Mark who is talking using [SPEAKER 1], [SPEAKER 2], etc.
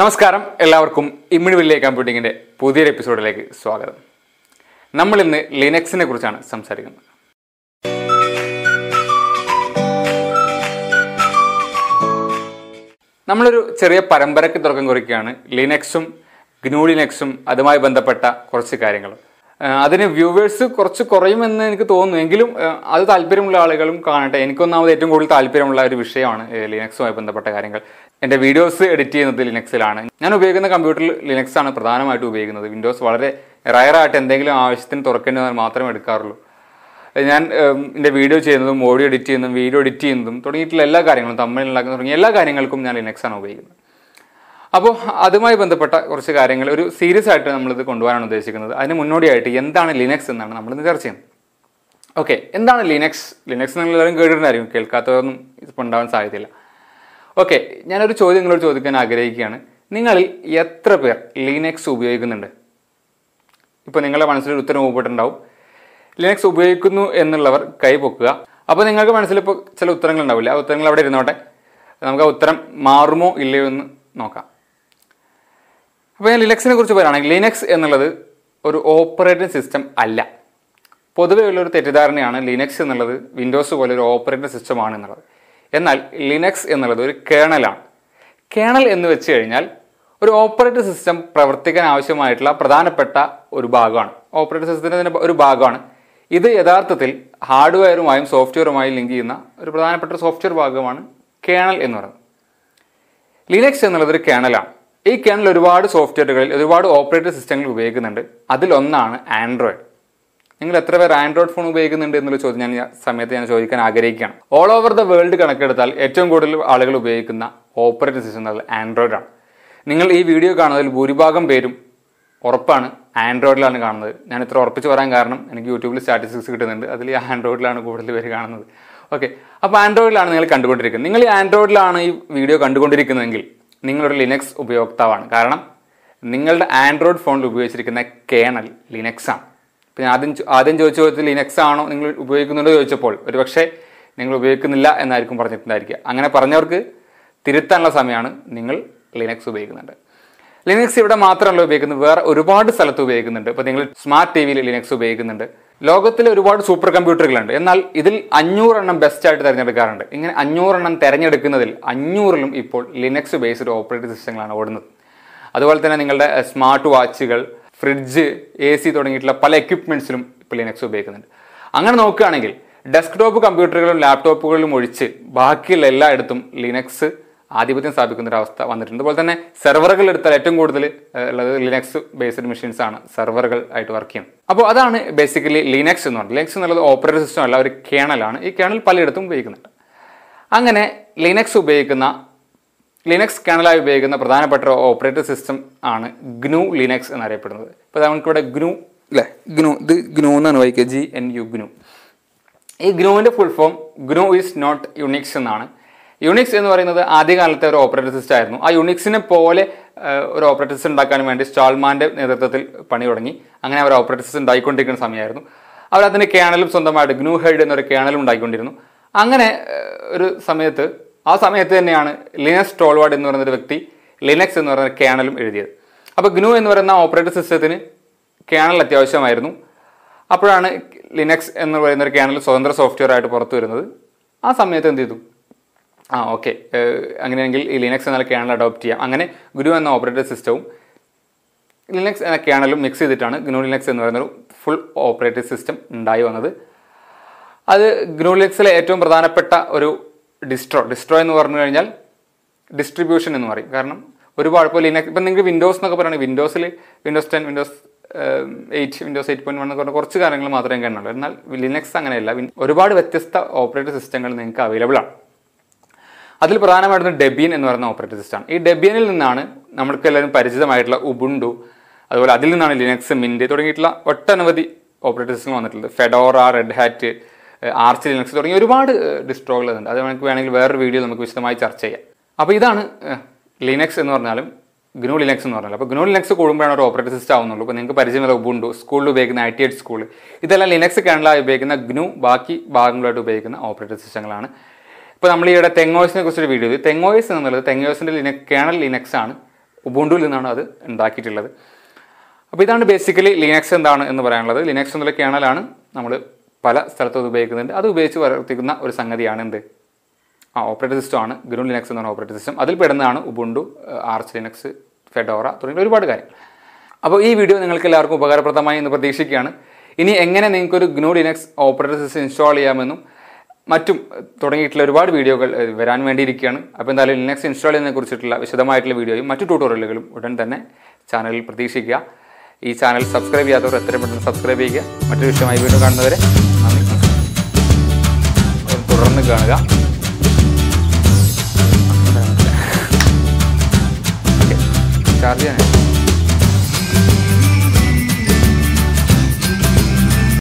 [SPEAKER 1] നമസ്കാരം എല്ലാവർക്കും ഇമ്മിണി വില്ലേ കമ്പ്യൂട്ടിങ്ങിൻ്റെ പുതിയൊരു എപ്പിസോഡിലേക്ക് സ്വാഗതം നമ്മൾ ഇന്ന് ലിനക്സിനെ കുറിച്ചാണ് സംസാരിക്കുന്നത് നമ്മളൊരു ചെറിയ പരമ്പരയ്ക്ക് തുടക്കം കുറിക്കുകയാണ് ലിനക്സും ഗ്നൂ ലിനക്സും അതുമായി ബന്ധപ്പെട്ട കുറച്ച് കാര്യങ്ങൾ അതിന് വ്യൂവേഴ്സ് കുറച്ച് കുറയുമെന്ന് എനിക്ക് തോന്നുന്നു എങ്കിലും അത് താല്പര്യമുള്ള ആളുകളും കാണട്ടെ എനിക്കൊന്നാമത് ഏറ്റവും കൂടുതൽ താല്പര്യമുള്ള ഒരു വിഷയമാണ് ലിനക്സുമായി ബന്ധപ്പെട്ട കാര്യങ്ങൾ എൻ്റെ വീഡിയോസ് എഡിറ്റ് ചെയ്യുന്നത് ലിനക്സിലാണ് ഞാൻ ഉപയോഗിക്കുന്ന കമ്പ്യൂട്ടറിൽ ലിനക്സ് ആണ് പ്രധാനമായിട്ടും ഉപയോഗിക്കുന്നത് വിൻഡോസ് വളരെ റയറായിട്ട് എന്തെങ്കിലും ആവശ്യത്തിന് തുറക്കേണ്ടി മാത്രമേ എടുക്കാറുള്ളൂ ഞാൻ എൻ്റെ വീഡിയോ ചെയ്യുന്നതും ഓഡിയോ എഡിറ്റ് ചെയ്യുന്നതും വീഡിയോ എഡിറ്റ് ചെയ്യുന്നതും തുടങ്ങിയിട്ടുള്ള എല്ലാ കാര്യങ്ങളും ഉണ്ടാക്കുന്ന തുടങ്ങിയ എല്ലാ കാര്യങ്ങൾക്കും ഞാൻ ലിനക്സാണ് ഉപയോഗിക്കുന്നത് അപ്പോൾ അതുമായി ബന്ധപ്പെട്ട കുറച്ച് കാര്യങ്ങൾ ഒരു സീരിയസ് ആയിട്ട് നമ്മളിത് കൊണ്ടുപോകാനാണ് ഉദ്ദേശിക്കുന്നത് അതിന് മുന്നോടിയായിട്ട് എന്താണ് ലിനക്സ് എന്നാണ് ഇന്ന് ചർച്ച ചെയ്യുന്നത് ഓക്കെ എന്താണ് ലിനക്സ് ലിനക്സ് നിങ്ങൾ എല്ലാവരും കേട്ടിട്ടുണ്ടായിരിക്കും കേൾക്കാത്തവരൊന്നും ഇപ്പോൾ ഉണ്ടാവാൻ സാധ്യതയില്ല ഓക്കെ ഞാനൊരു ചോദ്യം നിങ്ങളോട് ചോദിക്കാൻ ആഗ്രഹിക്കുകയാണ് നിങ്ങളിൽ എത്ര പേർ ലിനക്സ് ഉപയോഗിക്കുന്നുണ്ട് ഇപ്പോൾ നിങ്ങളുടെ മനസ്സിലൊരു ഉത്തരം രൂപപ്പെട്ടിട്ടുണ്ടാവും ലിനക്സ് ഉപയോഗിക്കുന്നു എന്നുള്ളവർ കൈ പൊക്കുക അപ്പോൾ നിങ്ങൾക്ക് മനസ്സിലിപ്പോൾ ചില ഉത്തരങ്ങൾ ഉണ്ടാവില്ല ആ ഉത്തരങ്ങൾ അവിടെ ഇരുന്നോട്ടെ നമുക്ക് ആ ഉത്തരം മാറുമോ ഇല്ലയോ എന്ന് നോക്കാം അപ്പോൾ ഞാൻ ലിനക്സിനെ കുറിച്ച് പറയുകയാണെങ്കിൽ ലിനക്സ് എന്നുള്ളത് ഒരു ഓപ്പറേറ്റിംഗ് സിസ്റ്റം അല്ല പൊതുവേ ഉള്ളൊരു തെറ്റിദ്ധാരണയാണ് ലിനക്സ് എന്നുള്ളത് വിൻഡോസ് പോലെ ഒരു ഓപ്പറേറ്റിംഗ് സിസ്റ്റമാണ് എന്നുള്ളത് എന്നാൽ ലിനക്സ് എന്നുള്ളത് ഒരു കേണലാണ് കേണൽ എന്ന് വെച്ച് കഴിഞ്ഞാൽ ഒരു ഓപ്പറേറ്റിംഗ് സിസ്റ്റം പ്രവർത്തിക്കാൻ ആവശ്യമായിട്ടുള്ള പ്രധാനപ്പെട്ട ഒരു ഭാഗമാണ് ഓപ്പറേറ്റിംഗ് സിസ്റ്റത്തിൻ്റെ ഒരു ഭാഗമാണ് ഇത് യഥാർത്ഥത്തിൽ ഹാർഡ്വെയറുമായും സോഫ്റ്റ്വെയറുമായും ലിങ്ക് ചെയ്യുന്ന ഒരു പ്രധാനപ്പെട്ട സോഫ്റ്റ്വെയർ ഭാഗമാണ് കേണൽ എന്ന് പറയുന്നത് ലിനക്സ് എന്നുള്ളത് ഒരു കേണലാണ് ഈ കേണൽ ഒരുപാട് സോഫ്റ്റ്വെയറുകളിൽ ഒരുപാട് ഓപ്പറേറ്റിംഗ് സിസ്റ്റങ്ങൾ ഉപയോഗിക്കുന്നുണ്ട് അതിലൊന്നാണ് ആൻഡ്രോയിഡ് നിങ്ങൾ എത്ര പേർ ആൻഡ്രോയിഡ് ഫോൺ ഉപയോഗിക്കുന്നുണ്ട് എന്നുള്ള ചോദ്യം ഞാൻ സമയത്ത് ഞാൻ ചോദിക്കാൻ ആഗ്രഹിക്കുകയാണ് ഓൾ ഓവർ ദ വേൾഡ് കണക്കെടുത്താൽ ഏറ്റവും കൂടുതൽ ആളുകൾ ഉപയോഗിക്കുന്ന ഓപ്പറേറ്റിംഗ് സിസ്റ്റം എന്നത് ആൻഡ്രോയിഡ് ആണ് നിങ്ങൾ ഈ വീഡിയോ കാണുന്നതിൽ ഭൂരിഭാഗം പേരും ഉറപ്പാണ് ആൻഡ്രോയിഡിലാണ് കാണുന്നത് ഞാൻ ഇത്ര ഉറപ്പിച്ച് പറയാൻ കാരണം എനിക്ക് യൂട്യൂബിൽ സ്റ്റാറ്റിസ്റ്റിക്സ് കിട്ടുന്നുണ്ട് അതിൽ ആൻഡ്രോയിഡിലാണ് കൂടുതൽ പേര് കാണുന്നത് ഓക്കെ അപ്പോൾ ആൻഡ്രോയിഡിലാണ് നിങ്ങൾ കണ്ടുകൊണ്ടിരിക്കുന്നത് നിങ്ങൾ ഈ ആൻഡ്രോയിഡിലാണ് ഈ വീഡിയോ കണ്ടുകൊണ്ടിരിക്കുന്നതെങ്കിൽ നിങ്ങളൊരു ലിനക്സ് ഉപയോക്താവാണ് കാരണം നിങ്ങളുടെ ആൻഡ്രോയിഡ് ഫോണിൽ ഉപയോഗിച്ചിരിക്കുന്ന കേണൽ ലിനക്സ് ആണ് ഇപ്പം ഞാൻ ആദ്യം ആദ്യം ചോദിച്ച ചോദ്യത്തിൽ ലിനക്സ് ആണോ നിങ്ങൾ ഉപയോഗിക്കുന്നുണ്ടോ ചോദിച്ചപ്പോൾ ഒരുപക്ഷെ നിങ്ങൾ ഉപയോഗിക്കുന്നില്ല എന്നായിരിക്കും പറഞ്ഞിട്ടുണ്ടായിരിക്കുക അങ്ങനെ പറഞ്ഞവർക്ക് തിരുത്താനുള്ള സമയമാണ് നിങ്ങൾ ലിനക്സ് ഉപയോഗിക്കുന്നുണ്ട് ലിനക്സ് ഇവിടെ മാത്രമല്ല ഉപയോഗിക്കുന്നത് വേറെ ഒരുപാട് സ്ഥലത്ത് ഉപയോഗിക്കുന്നുണ്ട് ഇപ്പോൾ നിങ്ങൾ സ്മാർട്ട് ടി വിയിൽ ലിനക്സ് ഉപയോഗിക്കുന്നുണ്ട് ലോകത്തിൽ ഒരുപാട് സൂപ്പർ കമ്പ്യൂട്ടറുകളുണ്ട് എന്നാൽ ഇതിൽ അഞ്ഞൂറെണ്ണം ബെസ്റ്റായിട്ട് തിരഞ്ഞെടുക്കാറുണ്ട് ഇങ്ങനെ അഞ്ഞൂറെണ്ണം തിരഞ്ഞെടുക്കുന്നതിൽ അഞ്ഞൂറിലും ഇപ്പോൾ ലിനക്സ് ബേസ്ഡ് ഓപ്പറേറ്റിംഗ് സിസ്റ്റങ്ങളാണ് ഓടുന്നത് അതുപോലെ തന്നെ നിങ്ങളുടെ സ്മാർട്ട് വാച്ചുകൾ ഫ്രിഡ്ജ് എ സി തുടങ്ങിയിട്ടുള്ള പല എക്യുപ്മെൻറ്റ്സിലും ഇപ്പോൾ ലിനക്സ് ഉപയോഗിക്കുന്നുണ്ട് അങ്ങനെ നോക്കുകയാണെങ്കിൽ ഡെസ്ക്ടോപ്പ് കമ്പ്യൂട്ടറുകളും ലാപ്ടോപ്പുകളിലും ഒഴിച്ച് ബാക്കിയുള്ള എല്ലായിടത്തും ലിനക്സ് ആധിപത്യം സ്ഥാപിക്കുന്ന ഒരു അവസ്ഥ വന്നിട്ടുണ്ട് അതുപോലെ തന്നെ സെർവറുകൾ എടുത്താൽ ഏറ്റവും കൂടുതൽ ഉള്ളത് ലിനക്സ് ബേസ്ഡ് മെഷീൻസ് ആണ് സെർവറുകൾ ആയിട്ട് വർക്ക് ചെയ്യുന്നത് അപ്പോൾ അതാണ് ബേസിക്കലി ലിനക്സ് എന്ന് പറഞ്ഞത് ലിനക്സ് എന്നുള്ളത് ഓപ്പറേറ്റർ സിസ്റ്റം അല്ല ഒരു കേണലാണ് ഈ കേണൽ പലയിടത്തും ഉപയോഗിക്കുന്നുണ്ട് അങ്ങനെ ലിനക്സ് ഉപയോഗിക്കുന്ന ലിനക്സ് കേണലായി ഉപയോഗിക്കുന്ന പ്രധാനപ്പെട്ട ഓപ്പറേറ്റർ സിസ്റ്റം ആണ് ഗ്നു ലിനക്സ് എന്നറിയപ്പെടുന്നത് ഇപ്പോൾ നമുക്കിവിടെ ഗ്നു അല്ലേ ഗ്നു ഇത് ഗ്നു എന്നാണ് വായിക്കുക ജി എൻ യു ഗ്നു ഈ ഗ്നുവിൻ്റെ full form GNU is not Unix എന്നാണ് യുണിക്സ് എന്ന് പറയുന്നത് ആദ്യകാലത്തെ ഒരു ഓപ്പറേറ്റിംഗ് സിസ്റ്റം ആയിരുന്നു ആ യുണിക്സിനെ പോലെ ഒരു ഓപ്പറേറ്റിംഗ് സിസ്റ്റം ഉണ്ടാക്കാൻ വേണ്ടി സ്റ്റാൾമാൻ്റെ നേതൃത്വത്തിൽ പണി തുടങ്ങി അങ്ങനെ അവർ ഓപ്പറേറ്റിംഗ് സിസ്റ്റം ഉണ്ടായിക്കൊണ്ടിരിക്കുന്ന സമയമായിരുന്നു അവർ അതിന് കേണലും സ്വന്തമായിട്ട് ഗ്നൂ ഹെഡ് എന്നൊരു കേണലും ഉണ്ടായിക്കൊണ്ടിരുന്നു അങ്ങനെ ഒരു സമയത്ത് ആ സമയത്ത് തന്നെയാണ് ലിനക്സ് ടോൾവാർഡ് എന്ന് പറയുന്ന ഒരു വ്യക്തി ലിനക്സ് എന്ന് പറയുന്ന കേണലും എഴുതിയത് അപ്പോൾ ഗ്നൂ എന്ന് പറയുന്ന ഓപ്പറേറ്റിംഗ് സിസ്റ്റത്തിന് കേണൽ അത്യാവശ്യമായിരുന്നു അപ്പോഴാണ് ലിനക്സ് എന്ന് പറയുന്ന ഒരു കേണൽ സ്വതന്ത്ര സോഫ്റ്റ്വെയർ ആയിട്ട് പുറത്തു വരുന്നത് ആ സമയത്ത് എന്ത് ചെയ്തു ആ ഓക്കെ അങ്ങനെയാണെങ്കിൽ ഈ ലിനക്സ് എന്നാൽ കേണൽ അഡോപ്റ്റ് ചെയ്യാം അങ്ങനെ ഗുരു എന്ന ഓപ്പറേറ്റിംഗ് സിസ്റ്റവും ലിനക്സ് എന്ന കേണലും മിക്സ് ചെയ്തിട്ടാണ് ഗ്നോ ലിനക്സ് എന്ന് പറയുന്ന ഫുൾ ഓപ്പറേറ്റിംഗ് സിസ്റ്റം ഉണ്ടായി വന്നത് അത് ഗ്നോ ലിനക്സിലെ ഏറ്റവും പ്രധാനപ്പെട്ട ഒരു ഡിസ്ട്രോ ഡിസ്ട്രോ എന്ന് പറഞ്ഞു കഴിഞ്ഞാൽ ഡിസ്ട്രിബ്യൂഷൻ എന്ന് പറയും കാരണം ഒരുപാട് ഇപ്പോൾ ലിനക്സ് ഇപ്പം നിങ്ങൾക്ക് വിൻഡോസ് എന്നൊക്കെ പറയുകയാണെങ്കിൽ വിൻഡോസിൽ Windows ten Windows eight Windows eight point one എന്ന് പറഞ്ഞാൽ കുറച്ച് കാര്യങ്ങൾ മാത്രമേ കാണുള്ളൂ എന്നാൽ ലിനക്സ് അങ്ങനെയല്ല ഒരുപാട് വ്യത്യസ്ത ഓപ്പറേറ്റിംഗ് സിസ്റ്റങ്ങൾ നിങ്ങൾക്ക് അവൈലബിൾ ആണ് അതിൽ പ്രധാനമായിട്ടും ഡെബിയൻ എന്ന് പറയുന്ന ഓപ്പറേറ്റിംഗ് ആണ് ഈ ഡെബിയനിൽ നിന്നാണ് നമുക്ക് എല്ലാവരും പരിചിതമായിട്ടുള്ള ഉബുണ്ടു അതുപോലെ അതിൽ നിന്നാണ് ലിനക്സ് മിൻഡ് തുടങ്ങിയിട്ടുള്ള ഒട്ടനവധി ഓപ്പറേറ്റിംഗ് സിസ്റ്റങ്ങൾ വന്നിട്ടുള്ളത് Fedora Red Hat Arch Linux തുടങ്ങിയ ഒരുപാട് ഡിസ്ട്രോകൾ ഉണ്ട് അത് നമുക്ക് വേണമെങ്കിൽ വേറൊരു വീഡിയോ നമുക്ക് വിശദമായി ചർച്ച ചെയ്യാം അപ്പോൾ ഇതാണ് ലിനക്സ് എന്ന് പറഞ്ഞാലും ഗ്നോ ലിനക്സ് എന്ന് പറഞ്ഞാൽ അപ്പോൾ ഗ്നോ ലിനക്സ് കൂടുമ്പോഴാണ് ഒരു ഓപ്പറേറ്റിംഗ് സിസ്റ്റം ആവുന്നുള്ളൂ അപ്പോൾ നിങ്ങൾക്ക് പരിചയമുള്ള ഉബുണ്ടു സ്കൂളിൽ ഉപയോഗിക്കുന്ന ഐ ടി എഡ് സ്കൂൾ ഇതെല്ലാം ലിനക്സ് കേണലായി ഉപയോഗിക്കുന്ന ഗ്നു ബാക്കി ഭാഗങ്ങളായിട്ട് ഉപയോഗിക്കുന്ന ഓപ്പറേറ്റിംഗ് സിസ്റ്റങ്ങളാണ് ഇപ്പോൾ നമ്മൾ ഈയിടെ തെങ്ങോയ്സിനെ കുറിച്ചൊരു വീഡിയോ ചെയ്തു തെങ്ങോയ്സ് എന്നുള്ളത് തെങ്ങോയ്സിൻ്റെ ലിനക് കേണൽ ലിനക്സ് ആണ് ഉബുണ്ടുവിൽ നിന്നാണ് അത് ഉണ്ടാക്കിയിട്ടുള്ളത് അപ്പോൾ ഇതാണ് ബേസിക്കലി ലിനക്സ് എന്താണ് എന്ന് പറയാനുള്ളത് ലിനക്സ് എന്നുള്ള കേണലാണ് നമ്മൾ പല സ്ഥലത്തും അത് ഉപയോഗിക്കുന്നുണ്ട് അത് ഉപയോഗിച്ച് പ്രവർത്തിക്കുന്ന ഒരു സംഗതിയാണ് എന്ത് ആ ഓപ്പറേറ്റർ സിസ്റ്റം ആണ് ഗ്രൂൺ ലിനക്സ് എന്ന് പറഞ്ഞ ഓപ്പറേറ്റർ സിസ്റ്റം അതിൽ പെടുന്നതാണ് ഉബുണ്ടു ആർച്ച് ലിനക്സ് ഫെഡോറ തുടങ്ങിയ ഒരുപാട് കാര്യങ്ങൾ അപ്പോൾ ഈ വീഡിയോ നിങ്ങൾക്ക് എല്ലാവർക്കും ഉപകാരപ്രദമായി എന്ന് പ്രതീക്ഷിക്കുകയാണ് ഇനി എങ്ങനെ നിങ്ങൾക്കൊരു GNU Linux operator system install ചെയ്യാമെന്നും മറ്റും തുടങ്ങിയിട്ടുള്ള ഒരുപാട് വീഡിയോകൾ വരാൻ വേണ്ടിയിരിക്കുകയാണ് അപ്പോൾ എന്തായാലും ലിനക്സ് ഇൻസ്റ്റാൾ ചെയ്യുന്നതിനെ കുറിച്ചിട്ടുള്ള വിശദമായിട്ടുള്ള വീഡിയോയും മറ്റു ട്യൂട്ടോറിയലുകളും ഉടൻ തന്നെ ചാനലിൽ പ്രതീക്ഷിക്കുക ഈ ചാനൽ സബ്സ്ക്രൈബ് ചെയ്യാത്തവർ എത്രയും പെട്ടെന്ന് സബ്സ്ക്രൈബ് ചെയ്യുക മറ്റൊരു വിഷയമായി വീണ്ടും കാണുന്നവരെ തുടർന്ന് കാണുക ചാർജ് ചെയ്യാനാണ്